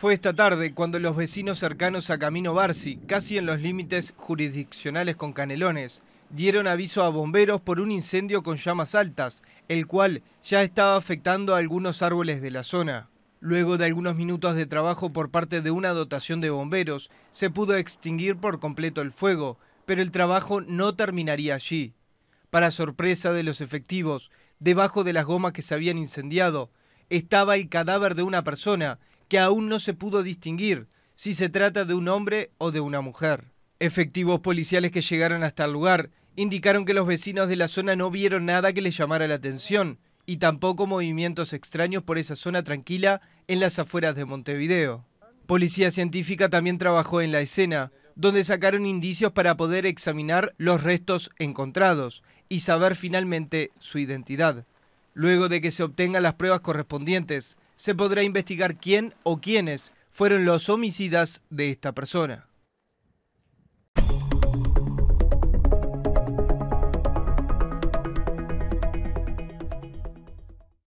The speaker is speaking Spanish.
fue esta tarde cuando los vecinos cercanos a Camino Barsi, casi en los límites jurisdiccionales con Canelones, dieron aviso a bomberos por un incendio con llamas altas, el cual ya estaba afectando a algunos árboles de la zona. Luego de algunos minutos de trabajo por parte de una dotación de bomberos, se pudo extinguir por completo el fuego, pero el trabajo no terminaría allí. Para sorpresa de los efectivos, debajo de las gomas que se habían incendiado, estaba el cadáver de una persona que aún no se pudo distinguir si se trata de un hombre o de una mujer. Efectivos policiales que llegaron hasta el lugar indicaron que los vecinos de la zona no vieron nada que les llamara la atención y tampoco movimientos extraños por esa zona tranquila en las afueras de Montevideo. Policía científica también trabajó en la escena, donde sacaron indicios para poder examinar los restos encontrados y saber finalmente su identidad. Luego de que se obtengan las pruebas correspondientes, se podrá investigar quién o quiénes fueron los homicidas de esta persona.